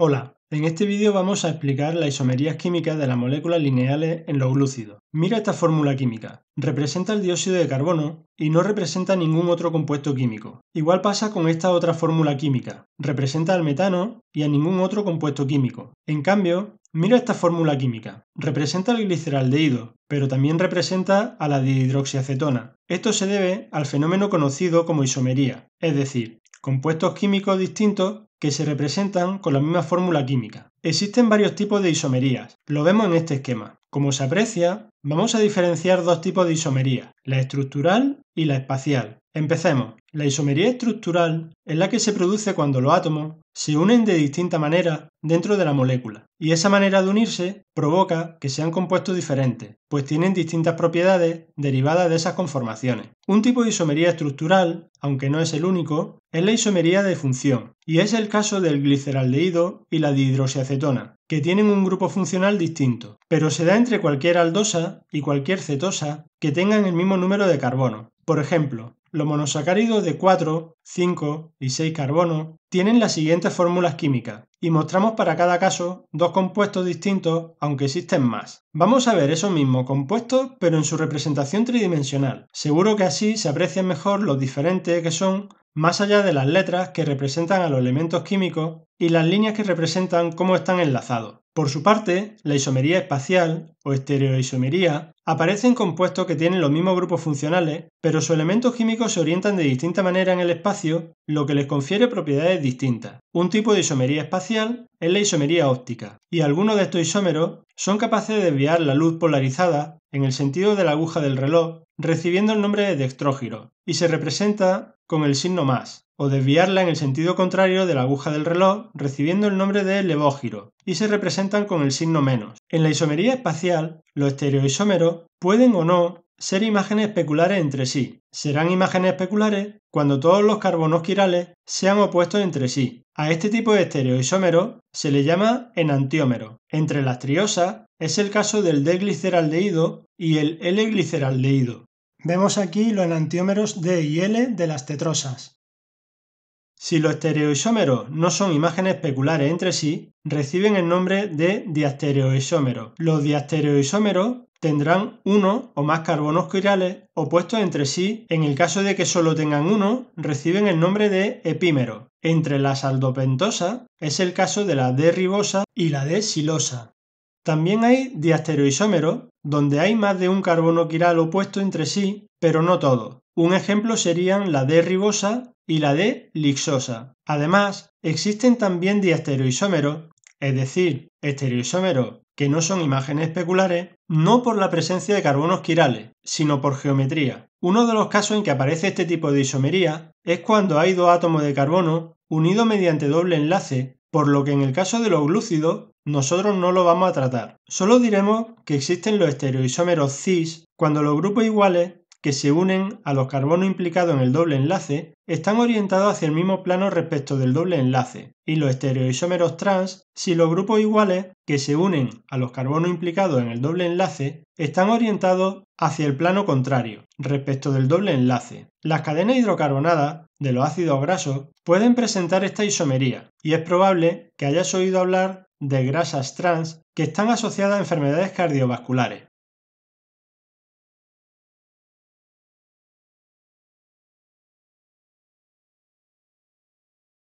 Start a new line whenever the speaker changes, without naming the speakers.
Hola, en este vídeo vamos a explicar las isomerías químicas de las moléculas lineales en los glúcidos. Mira esta fórmula química. Representa el dióxido de carbono y no representa ningún otro compuesto químico. Igual pasa con esta otra fórmula química. Representa al metano y a ningún otro compuesto químico. En cambio, Mira esta fórmula química. Representa el gliceraldehído, pero también representa a la dihidroxiacetona. Esto se debe al fenómeno conocido como isomería, es decir, compuestos químicos distintos que se representan con la misma fórmula química. Existen varios tipos de isomerías, lo vemos en este esquema. Como se aprecia, vamos a diferenciar dos tipos de isomería, la estructural y la espacial. Empecemos. La isomería estructural es la que se produce cuando los átomos se unen de distinta manera dentro de la molécula, y esa manera de unirse provoca que sean compuestos diferentes, pues tienen distintas propiedades derivadas de esas conformaciones. Un tipo de isomería estructural, aunque no es el único, es la isomería de función, y es el caso del gliceraldehído y la dihidroxiacetona, que tienen un grupo funcional distinto, pero se da entre cualquier aldosa y cualquier cetosa que tengan el mismo número de carbono. Por ejemplo, los monosacáridos de 4, 5 y 6 carbonos tienen las siguientes fórmulas químicas y mostramos para cada caso dos compuestos distintos, aunque existen más. Vamos a ver esos mismos compuestos, pero en su representación tridimensional. Seguro que así se aprecian mejor los diferentes que son, más allá de las letras que representan a los elementos químicos y las líneas que representan cómo están enlazados. Por su parte, la isomería espacial o estereoisomería aparecen compuestos que tienen los mismos grupos funcionales pero sus elementos químicos se orientan de distinta manera en el espacio, lo que les confiere propiedades distintas. Un tipo de isomería espacial es la isomería óptica, y algunos de estos isómeros son capaces de desviar la luz polarizada en el sentido de la aguja del reloj, recibiendo el nombre de dextrógiro, y se representa con el signo más, o desviarla en el sentido contrario de la aguja del reloj, recibiendo el nombre de levógiro, y se representan con el signo menos. En la isomería espacial, los estereoisómeros pueden o no ser imágenes peculares entre sí. Serán imágenes especulares cuando todos los carbonos quirales sean opuestos entre sí. A este tipo de estereoisómeros se le llama enantiómero. Entre las triosas es el caso del D-gliceraldehído y el L-gliceraldehído. Vemos aquí los enantiómeros D y L de las tetrosas. Si los estereoisómeros no son imágenes especulares entre sí, reciben el nombre de diastereoisómeros. Los diastereoisómeros tendrán uno o más carbonos quirales opuestos entre sí. En el caso de que solo tengan uno, reciben el nombre de epímero. Entre las aldopentosas es el caso de la D ribosa y la D silosa. También hay diastereoisómeros, donde hay más de un carbono quiral opuesto entre sí, pero no todo. Un ejemplo serían la D ribosa y la D lixosa. Además, existen también diastereoisómeros, es decir, estereoisómeros que no son imágenes especulares, no por la presencia de carbonos quirales, sino por geometría. Uno de los casos en que aparece este tipo de isomería es cuando hay dos átomos de carbono unidos mediante doble enlace, por lo que en el caso de los glúcidos nosotros no lo vamos a tratar. Solo diremos que existen los estereoisómeros cis cuando los grupos iguales que se unen a los carbonos implicados en el doble enlace están orientados hacia el mismo plano respecto del doble enlace, y los estereoisómeros trans, si los grupos iguales que se unen a los carbonos implicados en el doble enlace están orientados hacia el plano contrario, respecto del doble enlace. Las cadenas hidrocarbonadas de los ácidos grasos pueden presentar esta isomería, y es probable que hayas oído hablar de grasas trans que están asociadas a enfermedades cardiovasculares.